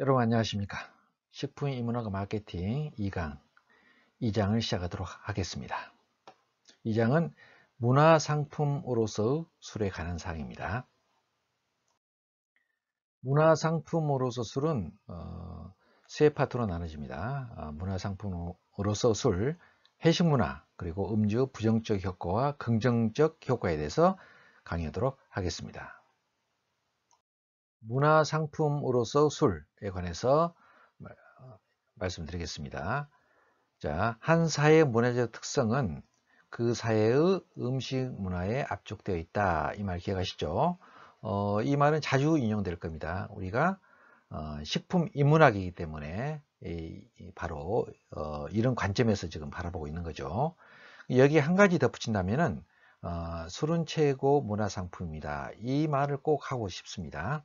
여러분 안녕하십니까 식품 인문학과 마케팅 2강 2장을 시작하도록 하겠습니다 2장은 문화상품으로서 술에 관한 사항입니다 문화상품으로서 술은 어, 세 파트로 나눠집니다 어, 문화상품으로서 술, 해식문화, 그리고 음주 부정적 효과와 긍정적 효과에 대해서 강의하도록 하겠습니다 문화상품으로서 술에 관해서 말씀드리겠습니다. 자, 한 사회의 문화적 특성은 그 사회의 음식 문화에 압축되어 있다. 이 말 기억하시죠? 어, 이 말은 자주 인용될 겁니다. 우리가 어, 식품 인문학이기 때문에 이, 이 바로 어, 이런 관점에서 지금 바라보고 있는 거죠. 여기 한 가지 덧붙인다면은 어, 술은 최고 문화상품입니다이 말을 꼭 하고 싶습니다.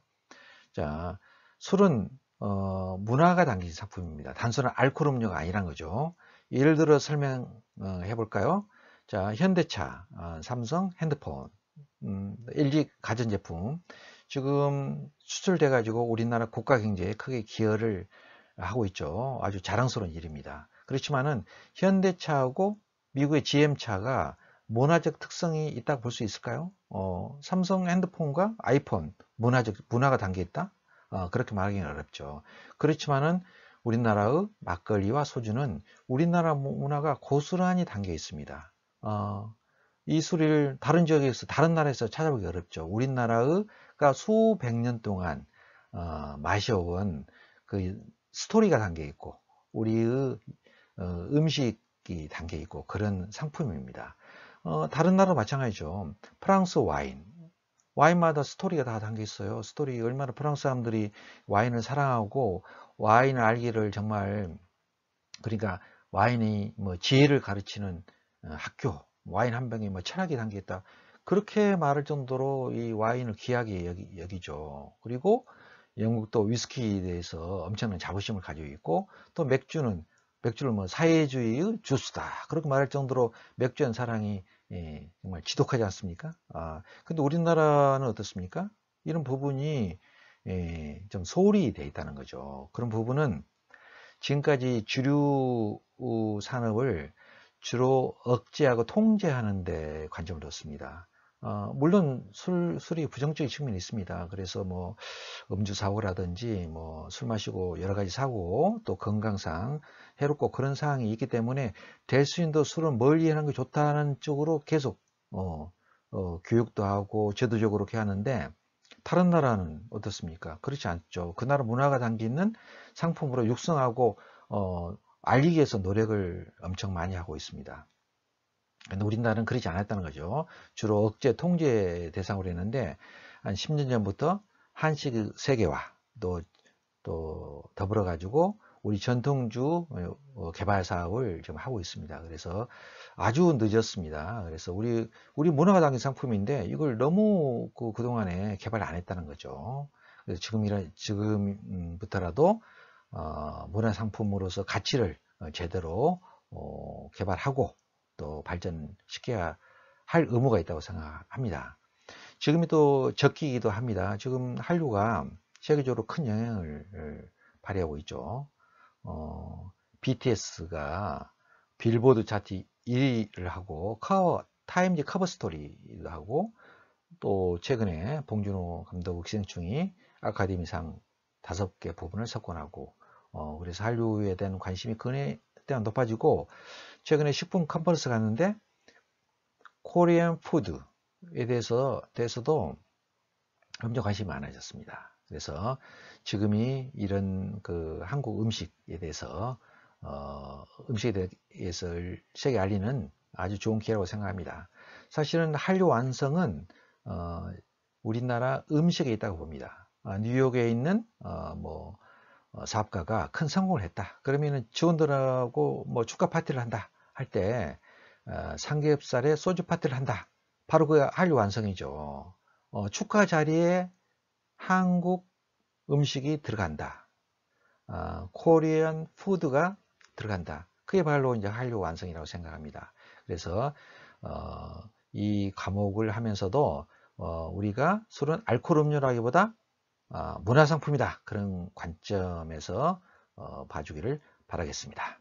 자, 술은 어, 문화가 담긴 작품입니다. 단순한 알코올 음료가 아니란 거죠. 예를 들어 설명해 볼까요? 자, 현대차, 아, 삼성, 핸드폰, 음, LG 가전제품 지금 수출돼 가지고 우리나라 국가 경제에 크게 기여를 하고 있죠. 아주 자랑스러운 일입니다. 그렇지만은 현대차하고 미국의 GM차가 문화적 특성이 있다고 볼 수 있을까요? 어, 삼성 핸드폰과 아이폰 문화적 문화가 담겨 있다. 어, 그렇게 말하기는 어렵죠. 그렇지만은 우리나라의 막걸리와 소주는 우리나라 문화가 고스란히 담겨 있습니다. 어, 이 소리를 다른 지역에서 다른 나라에서 찾아보기 어렵죠. 우리나라의 그 수백 년 동안 어, 마셔온 그 스토리가 담겨 있고 우리의 어, 음식이 담겨 있고 그런 상품입니다. 어, 다른 나라 도 마찬가지죠. 프랑스 와인. 와인마다 스토리가 다 담겨 있어요. 스토리 얼마나 프랑스 사람들이 와인을 사랑하고 와인 을 알기를 정말 그러니까 와인이 뭐 지혜를 가르치는 어, 학교, 와인 한 병에 뭐 철학이 담겨 있다. 그렇게 말할 정도로 이 와인을 귀하게 여기, 여기죠. 그리고 영국도 위스키에 대해서 엄청난 자부심을 가지고 있고 또 맥주는 맥주를 뭐 사회주의의 주스다 그렇게 말할 정도로 맥주한 사랑이 예, 정말 지독하지 않습니까? 아 근데 우리나라는 어떻습니까? 이런 부분이 예, 좀 소홀히 돼 있다는 거죠. 그런 부분은 지금까지 주류 산업을 주로 억제하고 통제하는 데 관점을 뒀습니다. 어, 물론 술, 술이 부정적인 측면이 있습니다. 그래서 뭐 음주 사고라든지 뭐 술 마시고 여러 가지 사고 또 건강상 해롭고 그런 사항이 있기 때문에 대수인도 술은 멀리 하는 게 좋다는 쪽으로 계속 어, 어, 교육도 하고 제도적으로 이렇게 하는데 다른 나라는 어떻습니까? 그렇지 않죠. 그 나라 문화가 담기는 상품으로 육성하고 어, 알리기 위해서 노력을 엄청 많이 하고 있습니다. 근데 우리나라는 그러지 않았다는 거죠. 주로 억제 통제 대상으로 했는데 한 10년 전부터 한식 세계화 또, 또 더불어 가지고 우리 전통주 어, 개발 사업을 지금 하고 있습니다. 그래서 아주 늦었습니다. 그래서 우리 우리 문화가 담긴 상품인데 이걸 너무 그 그동안에 개발 안 했다는 거죠. 그래서 지금 이런 지금부터라도 어, 문화 상품으로서 가치를 제대로 어, 개발하고 또 발전시켜야 할 의무가 있다고 생각합니다. 지금이 또 적기이기도 합니다. 지금 한류가 세계적으로 큰 영향을 발휘하고 있죠. 어, BTS가 빌보드 차트 1위를 하고 커 타임즈 커버 스토리도 하고 또 최근에 봉준호 감독 기생충이 아카데미상 5개 부분을 석권하고 어, 그래서 한류에 대한 관심이 그때가 높아지고 최근에 식품 컨퍼런스 갔는데 코리안 푸드에 대해서 대해서도 엄청 관심이 많아졌습니다. 그래서 지금이 이런 그 한국 음식에 대해서 어, 음식에 대해서 세계 알리는 아주 좋은 기회라고 생각합니다. 사실은 한류 완성은 어, 우리나라 음식에 있다고 봅니다. 아, 뉴욕에 있는 어, 뭐 어, 사업가가 큰 성공을 했다. 그러면지원들하고뭐축가 파티를 한다 할때 삼겹살에 어, 소주 파티를 한다. 바로 그 한류 완성이죠. 어, 축가 자리에 한국 음식이 들어간다. 코리안 푸드가 들어간다. 그게 바로 이제 한류 완성이라고 생각합니다. 그래서 이 과목을 하면서도 우리가 술은 알코올 음료라기보다 아, 문화상품이다 그런 관점에서 어, 봐주기를 바라겠습니다.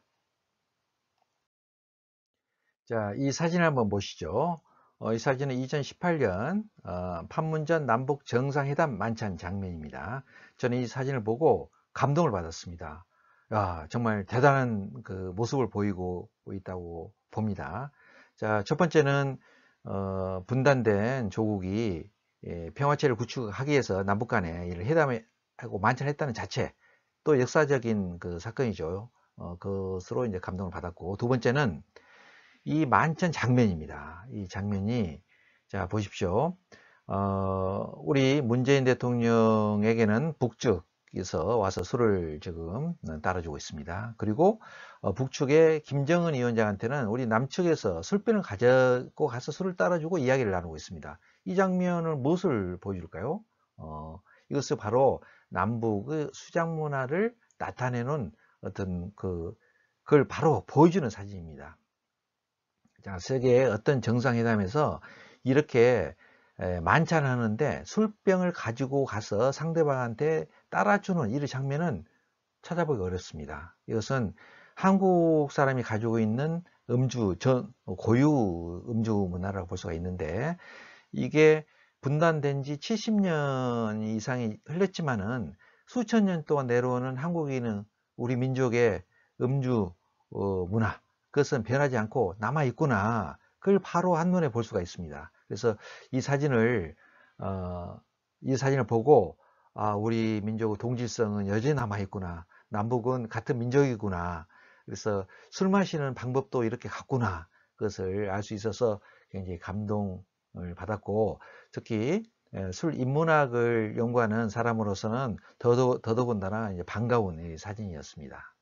자, 이 사진을 한번 보시죠. 어, 이 사진은 2018년 어, 판문점 남북 정상회담 만찬 장면입니다. 저는 이 사진을 보고 감동을 받았습니다. 야, 정말 대단한 그 모습을 보이고 있다고 봅니다. 자, 첫 번째는 어, 분단된 조국이 예, 평화체를 구축하기 위해서 남북 간에 이를 회담하고 만찬했다는 자체 또 역사적인 그 사건이죠. 어, 그것으로 이제 감동을 받았고 두 번째는 이 만찬 장면입니다. 이 장면이 자 보십시오. 어, 우리 문재인 대통령에게는 북측에서 와서 술을 지금 따라주고 있습니다. 그리고 어, 북측의 김정은 위원장한테는 우리 남측에서 술병을 가지고 가서 술을 따라주고 이야기를 나누고 있습니다. 이 장면을 무엇을 보여줄까요? 어, 이것은 바로 남북의 수장 문화를 나타내는 어떤 그 그걸 바로 보여주는 사진입니다. 자, 세계의 어떤 정상회담에서 이렇게 만찬 하는데 술병을 가지고 가서 상대방한테 따라주는 이런 장면은 찾아보기 어렵습니다. 이것은 한국 사람이 가지고 있는 음주 전 고유 음주 문화라고 볼 수가 있는데 이게 분단된 지 70년 이상이 흘렀지만은 수천 년 동안 내려오는 한국인은 우리 민족의 음주 어, 문화 그것은 변하지 않고 남아 있구나 그걸 바로 한눈에 볼 수가 있습니다. 그래서 이 사진을 어, 이 사진을 보고 아, 우리 민족의 동질성은 여전히 남아 있구나 남북은 같은 민족이구나 그래서 술 마시는 방법도 이렇게 같구나 그것을 알 수 있어서 굉장히 감동 받았고 특히 예, 술 인문학을 연구하는 사람으로서는 더더, 더더군다나 반가운 사진이었습니다.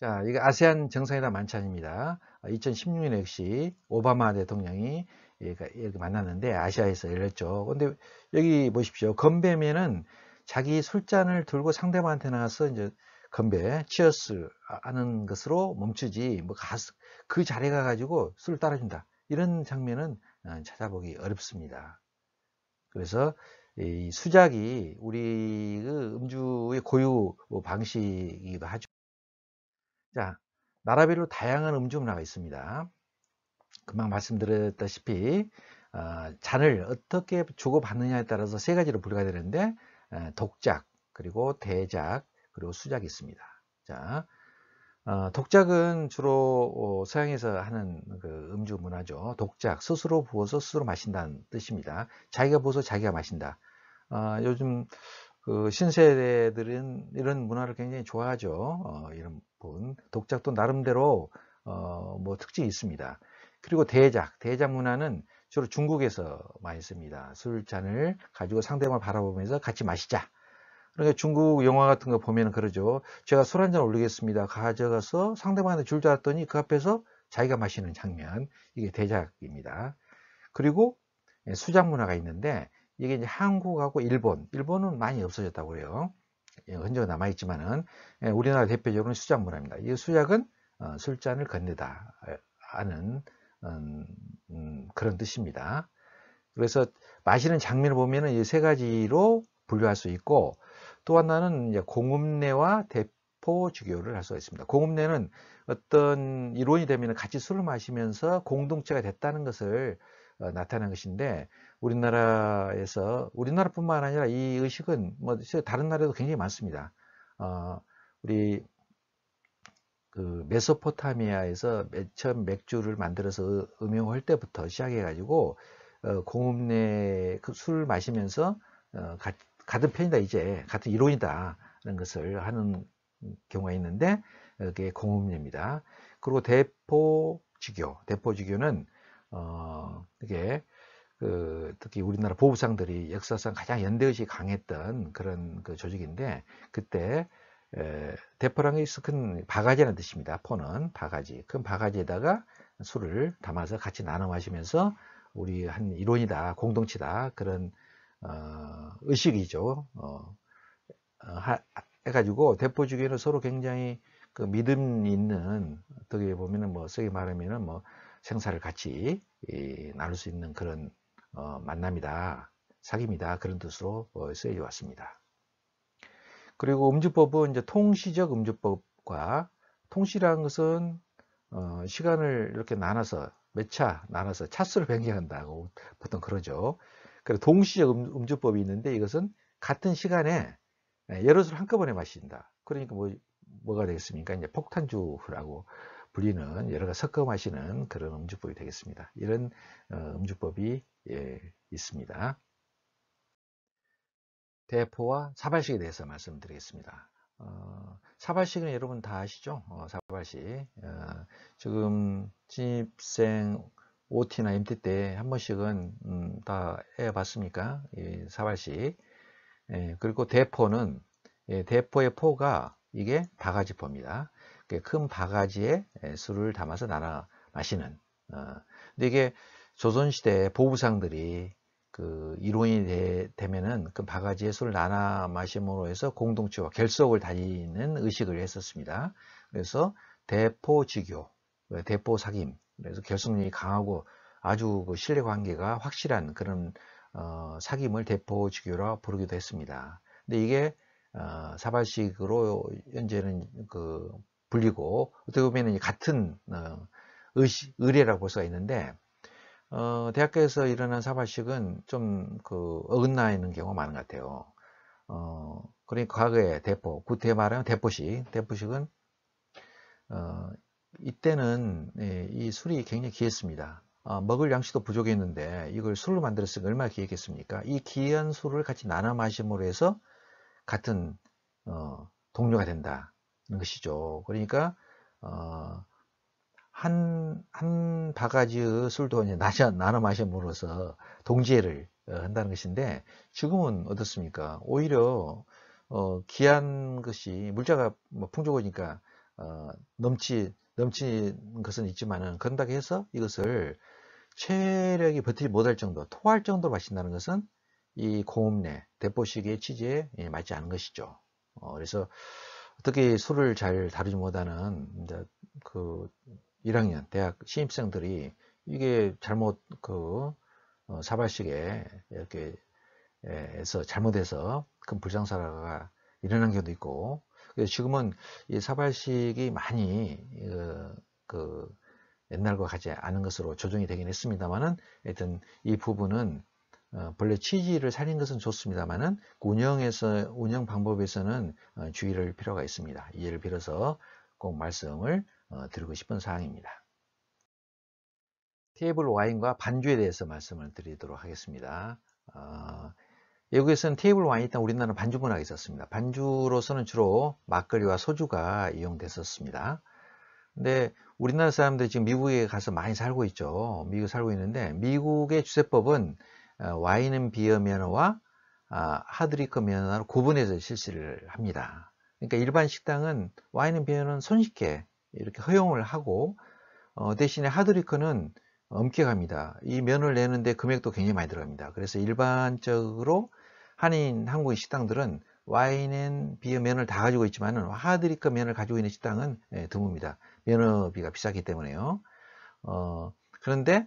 자, 이거 아세안 정상회담 만찬입니다. 2016년 역시 오바마 대통령이 이렇게 만났는데 아시아에서 열렸죠. 근데 여기 보십시오. 건배면은 자기 술잔을 들고 상대방한테 나가서 이제 건배, 치어스 아, 하는 것으로 멈추지 뭐 가스, 그 자리에 가가지고 술을 따라준다. 이런 장면은 어, 찾아보기 어렵습니다. 그래서 이 수작이 우리 그 음주의 고유 뭐 방식이기도 하죠. 자, 나라별로 다양한 음주 문화가 있습니다. 금방 말씀드렸다시피 어, 잔을 어떻게 주고받느냐에 따라서 세 가지로 분류가 되는데 어, 독작, 그리고 대작, 그리고 수작이 있습니다. 자, 어, 독작은 주로 어, 서양에서 하는 그 음주 문화죠. 독작, 스스로 부어서 스스로 마신다는 뜻입니다. 자기가 부어서 자기가 마신다. 어, 요즘 그 신세대들은 이런 문화를 굉장히 좋아하죠. 어, 이런 분 독작도 나름대로 어, 뭐 특징이 있습니다. 그리고 대작, 대작 문화는 주로 중국에서 많이 씁니다. 술잔을 가지고 상대방을 바라보면서 같이 마시자. 그러니까 중국 영화 같은 거 보면 그러죠. 제가 술 한 잔 올리겠습니다. 가져가서 상대방한테 줄줄 알았더니 그 앞에서 자기가 마시는 장면. 이게 대작입니다. 그리고 예, 수장 문화가 있는데 이게 이제 한국하고 일본. 일본은 많이 없어졌다고 그래요. 예, 흔적은 남아있지만은 예, 우리나라 대표적으로는 수작 문화입니다. 이 수작은 어, 술잔을 건네다 하는 음, 음, 그런 뜻입니다. 그래서 마시는 장면을 보면은 이 세 가지로 분류할 수 있고 또 하나는 이제 공읍내와 대포 주교를 할 수가 있습니다. 공읍내는 어떤 이론이 되면 같이 술을 마시면서 공동체가 됐다는 것을 어, 나타낸 것인데 우리나라에서 우리나라뿐만 아니라 이 의식은 뭐 다른 나라도 에 굉장히 많습니다. 어, 우리 그 메소포타미아에서 처음 맥주를 만들어서 음용할 때부터 시작해가지고 어, 공읍내 그 술을 마시면서 어, 같은 편이다 이제 같은 이론이다라는 것을 하는 경우가 있는데 그게 공음례입니다. 그리고 대포지교, 대포지교는 어 이게 그 특히 우리나라 보부상들이 역사상 가장 연대의식이 강했던 그런 그 조직인데 그때 대포랑이 큰 바가지라는 뜻입니다. 포는 바가지, 큰 바가지에다가 술을 담아서 같이 나눠 마시면서 우리 한 이론이다, 공동체다 그런 어, 의식이죠. 어, 어, 하, 해가지고 대포주기는 서로 굉장히 그 믿음 있는 어떻게 보면은 뭐쓰기 말하면은 뭐 생사를 같이 이, 나눌 수 있는 그런 어, 만남이다 사귐이다 그런 뜻으로 어, 쓰여져 왔습니다. 그리고 음주법은 이제 통시적 음주법과 통시라는 것은 어, 시간을 이렇게 나눠서 몇 차 나눠서 차수를 변경한다고 보통 그러죠. 그래서 동시적 음, 주법이 있는데 이것은 같은 시간에 예, 여러 술 한꺼번에 마신다. 그러니까 뭐, 뭐가 되겠습니까? 이제 폭탄주라고 불리는 여러 가지 섞어 마시는 그런 음주법이 되겠습니다. 이런 어, 음주법이 예, 있습니다. 대포와 사발식에 대해서 말씀드리겠습니다. 어, 사발식은 여러분 다 아시죠? 어, 사발식. 어, 지금 집생 OT나 MT 때 한 번씩은 음, 다 해봤습니까? 예, 사발식. 예, 그리고 대포는 예, 대포의 포가 이게 바가지 포입니다. 그 큰 바가지에 예, 술을 담아서 나눠 마시는. 어, 근데 이게 조선시대 보부상들이 그 이론이 되, 면은그 바가지에 술을 나눠 마심으로 해서 공동체와 결속을 다지는 의식을 했었습니다. 그래서 대포지교, 그 대포사김 그래서 결속력이 강하고 아주 그 신뢰관계가 확실한 그런 어, 사귐을 대포지교라 부르기도 했습니다. 근데 이게 어, 사발식으로 현재는 그 불리고 어떻게 보면 같은 어, 의시, 의례라고 볼 수가 있는데 어, 대학교에서 일어난 사발식은 좀그 어긋나 있는 경우가 많은 것 같아요. 어, 그러니 과거에 대포, 구태 말하면 대포식, 대포식은 어, 이때는 예, 이 술이 굉장히 귀했습니다. 어, 먹을 양식도 부족했는데 이걸 술로 만들었으니 얼마나 귀했겠습니까? 이 귀한 술을 같이 나눠 마심으로 해서 같은 어, 동료가 된다는 것이죠. 그러니까 어, 한, 한 바가지의 술도 이제 나눠, 마심으로써 동지애를 한다는 것인데 지금은 어떻습니까? 오히려 귀한 것이 물자가 뭐 풍족하니까 넘치 넘치는 것은 있지만은 그런다고 해서 이것을 체력이 버티지 못할 정도, 토할 정도로 마신다는 것은 이 고음내, 대포식의 취지에 예, 맞지 않은 것이죠. 어, 그래서 어떻게 술을 잘 다루지 못하는 그 1학년 대학 신입생들이 이게 잘못 그 어, 사발식에 이렇게 에서 잘못해서 큰 불상사가 일어난 경우도 있고 지금은 사발식이 많이 어, 그 옛날과 같지 않은 것으로 조정이 되긴 했습니다만은 하여튼 이 부분은 어, 본래 취지를 살린 것은 좋습니다만은 운영에서 운영 방법에서는 어, 주의를 필요가 있습니다. 예를 빌어서 꼭 말씀을 드리고 싶은 사항입니다. 테이블 와인과 반주에 대해서 말씀을 드리도록 하겠습니다. 외국에서는 테이블 와인 이 있다 우리나라는 반주 문화가 있었습니다. 반주로서는 주로 막걸리와 소주가 이용됐었습니다. 근데 우리나라 사람들이 지금 미국에 가서 많이 살고 있죠. 미국 에 살고 있는데 미국의 주세법은 어, 와인은 비어 면허와 아, 하드리커 면허로 구분해서 실시를 합니다. 그러니까 일반 식당은 와인은 비어는 손쉽게 이렇게 허용을 하고 어, 대신에 하드리커는 엄격합니다. 이 면을 내는데 금액도 굉장히 많이 들어갑니다. 그래서 일반적으로 한인 한국의 식당들은 와인앤 비어 면을 다 가지고 있지만 하드리커 면을 가지고 있는 식당은 예, 드뭅니다. 면허비가 비싸기 때문에요. 어, 그런데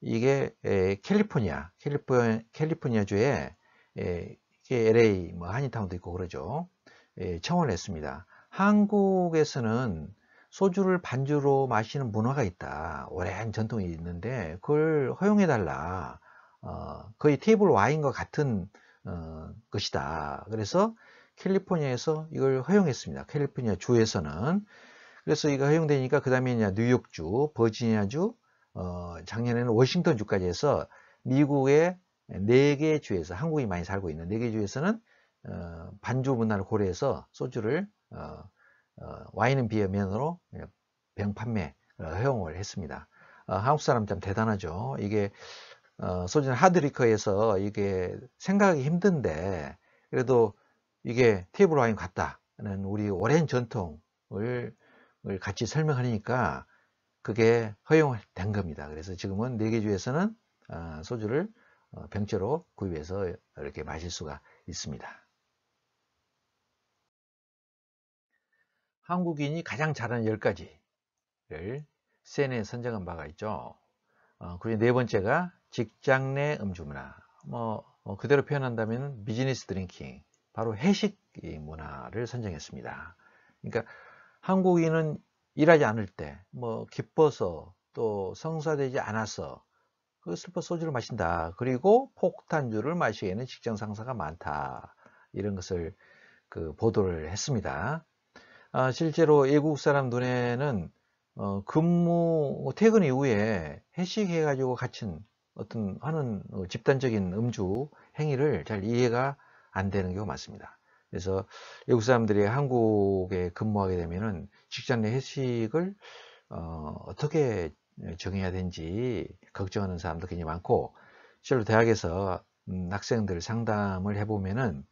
이게 예, 캘리포니아, 캘리포니아, 주에 LA, 예, 뭐 한인타운도 있고 그러죠. 청원을 했습니다. 한국에서는 소주를 반주로 마시는 문화가 있다. 오랜 전통이 있는데 그걸 허용해 달라. 어, 거의 테이블 와인과 같은 어, 것이다. 그래서 캘리포니아에서 이걸 허용했습니다. 캘리포니아 주에서는 그래서 이거 허용되니까 그 다음에 뉴욕주, 버지니아주, 어, 작년에는 워싱턴주까지 해서 미국의 네 개 주에서 한국이 많이 살고 있는 네 개 주에서는 어, 반주 문화를 고려해서 소주를 어, 어, 와인은 비어면으로 병판매 허용을 했습니다. 어, 한국 사람 참 대단하죠. 이게 어, 소주는 하드리커에서 이게 생각하기 힘든데 그래도 이게 테이블 와인 같다는 우리 오랜 전통을 같이 설명하니까 그게 허용된 겁니다. 그래서 지금은 네 개 주에서는 소주를 병째로 구입해서 이렇게 마실 수가 있습니다. 한국인이 가장 잘하는 10가지를 c 에 선정한 바가 있죠. 어, 그리고 네 번째가 직장 내 음주 문화. 뭐 어, 그대로 표현한다면 비즈니스 드링킹, 바로 회식 문화를 선정했습니다. 그러니까 한국인은 일하지 않을 때, 뭐 기뻐서 또 성사되지 않아서 그 슬퍼 소주를 마신다. 그리고 폭탄주를 마시기에는 직장 상사가 많다. 이런 것을 그 보도를 했습니다. 아, 실제로 외국 사람 눈에는 어, 근무 뭐 퇴근 이후에 회식해 가지고 갇힌 어떤 하는 어, 집단적인 음주 행위를 잘 이해가 안 되는 경우가 많습니다. 그래서 외국 사람들이 한국에 근무하게 되면은 직장 내회식을 어, 어떻게 정해야 되는지 걱정하는 사람도 굉장히 많고 실제로 대학에서 음, 학생들 상담을 해보면은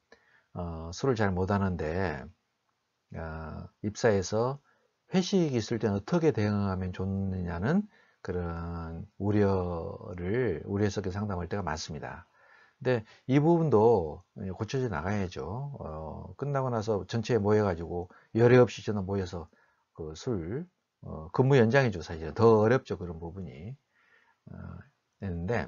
어, 술을 잘 못하는데 아, 입사해서 회식이 있을 때는 어떻게 대응하면 좋느냐는 그런 우려를 우려해서 상담할 때가 많습니다. 근데 이 부분도 고쳐져 나가야죠. 어, 끝나고 나서 전체에 모여가지고 열애 없이 저는 모여서 그 술, 어, 근무 연장이죠. 사실은 더 어렵죠. 그런 부분이. 어, 했는데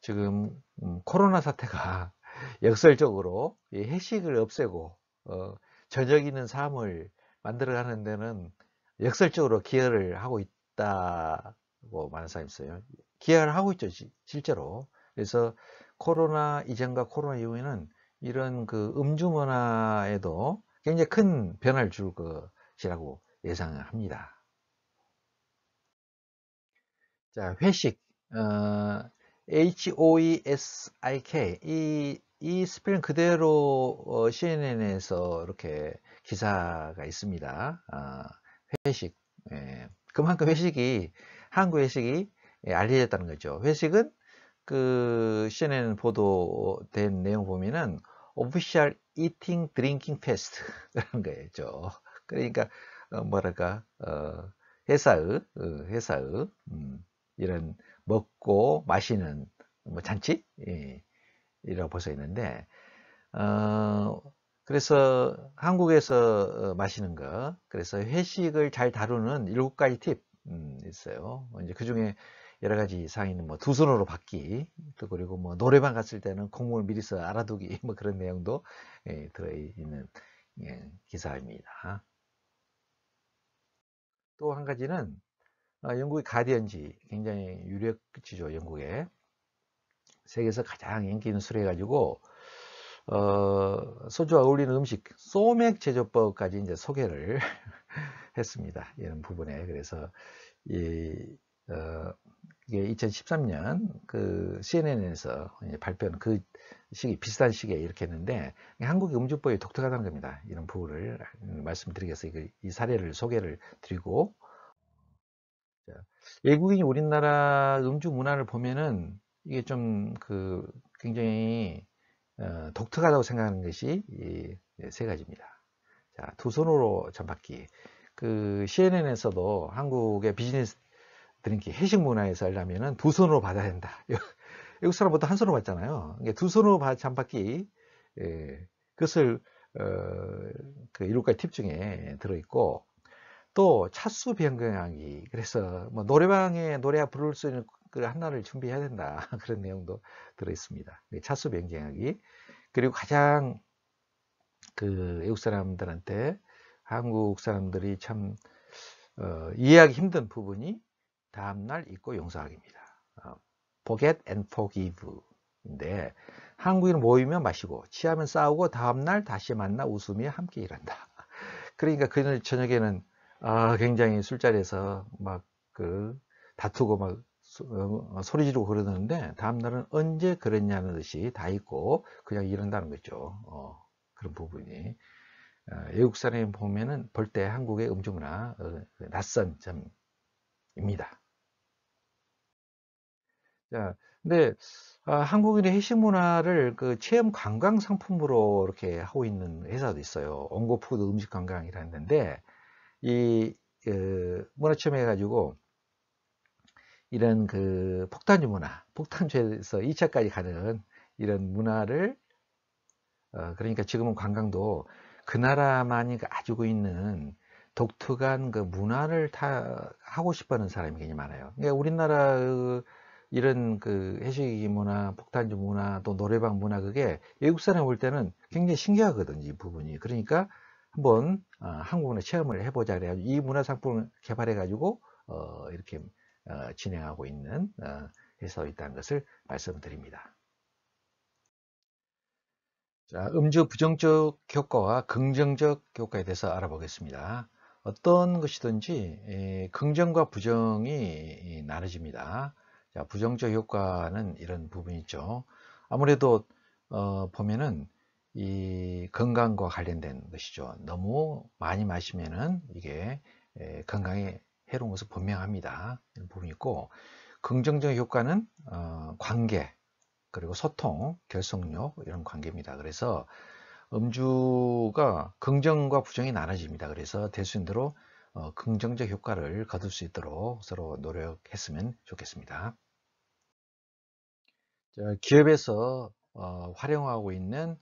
지금 음, 코로나 사태가 역설적으로 이 회식을 없애고 어, 저녁 있는 삶을 만들어가는 데는 역설적으로 기여를 하고 있다고 많은 사람이 있어요. 기여를 하고 있죠, 실제로. 그래서 코로나 이전과 코로나 이후에는 이런 그 음주 문화에도 굉장히 큰 변화를 줄 것이라고 예상합니다. 자, 회식. 어, H-O-E-S-I-K. 이이 스피링 그대로 어, CNN에서 이렇게 기사가 있습니다. 아, 회식. 예, 그만큼 회식이, 한국 회식이 예, 알려졌다는 거죠. 회식은 그 CNN 보도된 내용 보면은 Official Eating Drinking Fest 라는 거죠. 그러니까 어, 뭐랄까 어, 회사의 어, 회사의 음, 이런 먹고 마시는 뭐 잔치 예. 이라고 벌써 있는데 어, 그래서 한국에서 어, 마시는 거 그래서 회식을 잘 다루는 일곱 가지 팁 음, 있어요 뭐 이제 그 중에 여러 가지 사항이는 뭐 두 손으로 받기 또 그리고 뭐 노래방 갔을 때는 공을 미리 서 알아두기 뭐 그런 내용도 예, 들어있는 예, 기사입니다 또 한 가지는 어, 영국의 가디언지 굉장히 유력지죠 영국에 세계에서 가장 인기 있는 술해가지고 어, 소주와 어울리는 음식 소맥 제조법까지 이제 소개를 했습니다. 이런 부분에 그래서 이, 어, 이게 2013년 그 CNN에서 발표한 그 시기 비슷한 시기에 이렇게 했는데 한국의 음주법이 독특하다는 겁니다. 이런 부분을 말씀드리겠습니다이 그 사례를 소개를 드리고 외국인이 우리나라 음주 문화를 보면은 이게 좀 그 굉장히 어, 독특하다고 생각하는 것이 이세 예, 가지입니다. 자, 두 손으로 전박기. 그 CNN에서도 한국의 비즈니스 드링키 해식 문화에서 하려면은 두 손으로 받아야 된다. 외국 사람 부터한 손으로 받잖아요. 그러니까 두 손으로 받 잠박기. 예, 그것을 어, 그 일곱 가지 팁 중에 들어 있고 또 차수 변경하기. 그래서 뭐 노래방에 노래 부를 수 있는 그 하나를 준비해야 된다. 그런 내용도 들어있습니다. 네, 차수 변경하기. 그리고 가장 그 외국 사람들한테 한국 사람들이 참 어, 이해하기 힘든 부분이 다음날 잊고 용서하기입니다. 어, forget and forgive인데 한국인 모이면 마시고 취하면 싸우고 다음날 다시 만나 웃으며 함께 일한다. 그러니까 그날 저녁에는 아, 굉장히 술자리에서 막 그 다투고 막 어, 어, 소리 지르고 그러는데 다음날은 언제 그랬냐는 듯이 다 있고 그냥 이런다는 거죠. 어, 그런 부분이. 어, 외국 사람이 보면은 벌떼 한국의 음주문화 어, 그 낯선 점입니다. 자, 근데 아, 한국인의 해식 문화를 그 체험 관광 상품으로 이렇게 하고 있는 회사도 있어요. 온고푸드 음식 관광이라는데 이그 문화체험 해가지고 이런 그 폭탄주 문화, 폭탄주에서 2차까지 가는 이런 문화를 어, 그러니까 지금은 관광도 그 나라만이 그 가지고 있는 독특한 그 문화를 다 하고 싶어하는 사람이 굉장히 많아요. 그러니까 우리나라 그 이런 그해수기 문화, 폭탄주 문화, 또 노래방 문화 그게 외국 사람이 올 때는 굉장히 신기하거든요, 이 부분이. 그러니까 한번 어, 한국 문 체험을 해보자 그래가지고 이 문화 상품을 개발해가지고 어, 이렇게 어, 진행하고 있는 어, 해서 있다는 것을 말씀드립니다. 자, 음주 부정적 효과와 긍정적 효과에 대해서 알아보겠습니다. 어떤 것이든지 긍정과 부정이 나눠집니다. 자, 부정적 효과는 이런 부분이 있죠. 아무래도 어, 보면은 이 건강과 관련된 것이죠. 너무 많이 마시면은 이게 건강에 해로운 것은 분명합니다. 이런 부분이 있고 긍정적 효과는 어, 관계 그리고 소통, 결속력 이런 관계입니다. 그래서 음주가 긍정과 부정이 나눠집니다. 그래서 될 수 있는 대로 어, 긍정적 효과를 거둘 수 있도록 서로 노력했으면 좋겠습니다. 기업에서 어, 활용하고 있는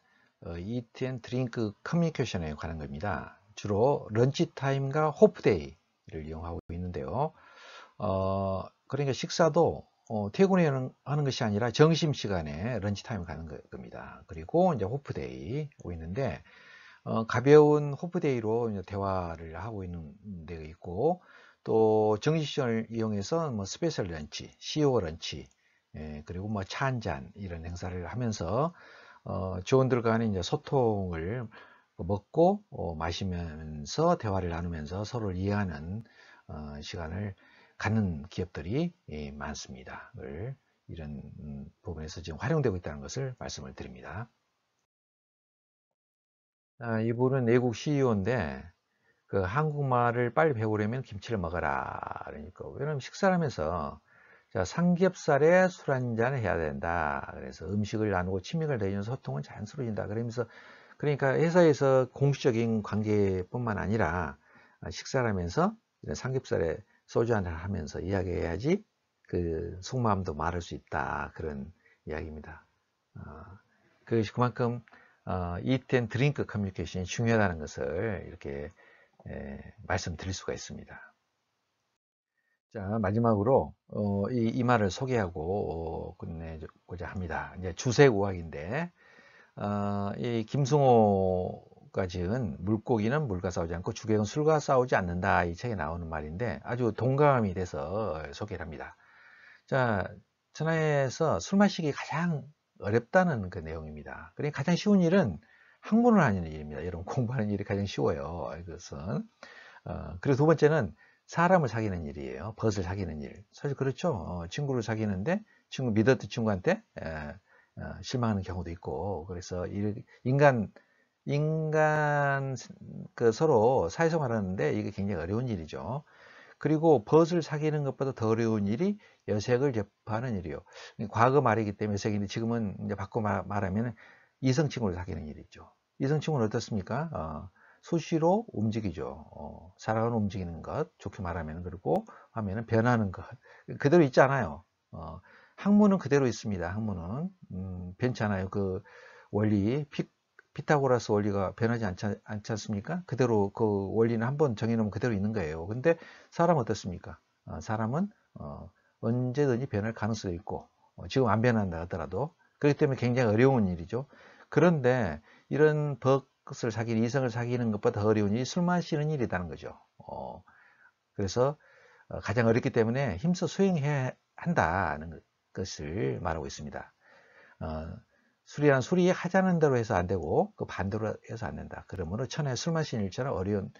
어, ETN 드링크 커뮤니케이션에 관한 겁니다. 주로 런치타임과 호프데이 이를 이용하고 있는데요. 어, 그러니까 식사도 어, 퇴근하는 하는 것이 아니라 점심 시간에 런치타임 가는 겁니다. 그리고 이제 호프데이 오 있는데 어, 가벼운 호프데이로 대화를 하고 있는 데가 있고 또 정시시간을 이용해서 뭐 스페셜 런치, CEO 런치, 예, 그리고 뭐차한잔 이런 행사를 하면서 어, 조원들 간의 이제 소통을 그 먹고 어, 마시면서 대화를 나누면서 서로를 이해하는 어, 시간을 갖는 기업들이 예, 많습니다. 이런 음, 부분에서 지금 활용되고 있다는 것을 말씀을 드립니다. 아, 이분은 외국 CEO인데 그 한국말을 빨리 배우려면 김치를 먹어라 그러니까 왜냐면 식사를 하면서 자, 삼겹살에 술 한 잔 해야 된다. 그래서 음식을 나누고 치맥을 내주는 소통은 자연스러워진다. 그러면서 그러니까 회사에서 공식적인 관계뿐만 아니라 아, 식사를 하면서 삼겹살에 소주 한잔 하면서 이야기해야지 그 속마음도 말할 수 있다 그런 이야기입니다. 어, 그것이 그만큼 이텐 드링크 커뮤니케이션이 중요하다는 것을 이렇게 에, 예, 말씀드릴 수가 있습니다. 자 마지막으로 어, 이, 이, 말을 소개하고 끝내고자 합니다. 이제 주색 우악인데 어, 이 김승호가 지은 물고기는 물과 싸우지 않고 주객은 술과 싸우지 않는다 이 책에 나오는 말인데 아주 동감이 돼서 소개를 합니다. 자, 천하에서 술 마시기 가장 어렵다는 그 내용입니다. 그러니 가장 쉬운 일은 학문을 하는 일입니다. 여러분 공부하는 일이 가장 쉬워요. 이것은 어, 그리고 두 번째는 사람을 사귀는 일이에요. 벗을 사귀는 일. 사실 그렇죠. 어, 친구를 사귀는데 친구 믿었던 친구한테 에, 예, 어, 실망하는 경우도 있고 그래서 인간 인간 그 서로 사회생활하는데 이게 굉장히 어려운 일이죠. 그리고 벗을 사귀는 것보다 더 어려운 일이 여색을 접하는 일이요. 과거 말이기 때문에 여색인데 지금은 이제 바꿔 말하면 이성 친구를 사귀는 일이죠. 이성 친구는 어떻습니까? 어, 수시로 움직이죠. 어, 살아가 움직이는 것, 좋게 말하면 그리고 하면은 변하는 것 그대로 있지 않아요. 어, 학문은 그대로 있습니다. 학문은 음, 변치 않아요. 그 원리 피, 피타고라스 원리가 변하지 않지, 않지 않습니까? 그대로 그 원리는 한번 정해놓으면 그대로 있는 거예요. 근데 사람 어떻습니까? 어, 사람은 어, 언제든지 변할 가능성이 있고 어, 지금 안 변한다 하더라도 그렇기 때문에 굉장히 어려운 일이죠. 그런데 이런 벅을 사귀는 이성을 사귀는 것보다 어려운 일이 술 마시는 일이라는 거죠. 어, 그래서 어, 가장 어렵기 때문에 힘써 수행해야 한다는 거죠. 것을 말하고 있습니다. 어, 술이란 술이 하자는 대로 해서 안 되고 그 반대로 해서 안 된다. 그러므로 천에 술 마신 일처럼 어려운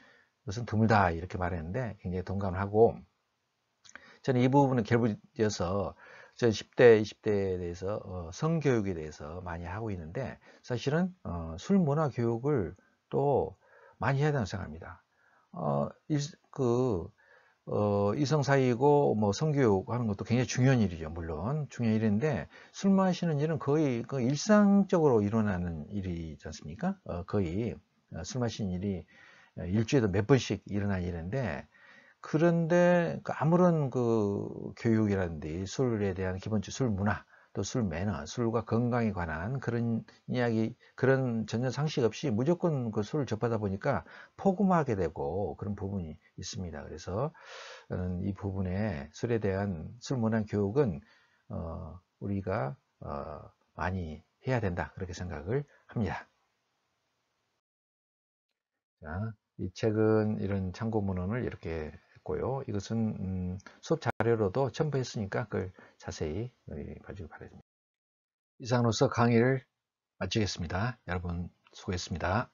것은 드물다 이렇게 말했는데 굉장히 동감을 하고 저는 이부분은 결부지어서 저 10대, 20대에 대해서 어, 성교육에 대해서 많이 하고 있는데 사실은 어, 술 문화 교육을 또 많이 해야 된다고 생각합니다. 어, 일, 그 어, 이성 사이고 뭐 성교육 하는 것도 굉장히 중요한 일이죠. 물론 중요한 일인데 술 마시는 일은 거의 그 일상적으로 일어나는 일이지 않습니까? 어, 거의 어, 술 마시는 일이 어, 일주일에도 몇 번씩 일어나는 일인데 그런데 그 아무런 그 교육이라든지 술에 대한 기본적 술 문화 또술 매너, 술과 건강에 관한 그런 이야기, 그런 전혀 상식 없이 무조건 그 술을 접하다 보니까 포금하게 되고 그런 부분이 있습니다. 그래서 이 부분에 술에 대한 술 문화 교육은 어, 우리가 어, 많이 해야 된다 그렇게 생각을 합니다. 자, 이 책은 이런 참고 문헌을 이렇게 있고요. 이것은 음, 수업 자료로도 첨부했으니까 그걸 자세히 예, 봐주기 바랍니다. 이상으로서 강의를 마치겠습니다. 여러분 수고했습니다.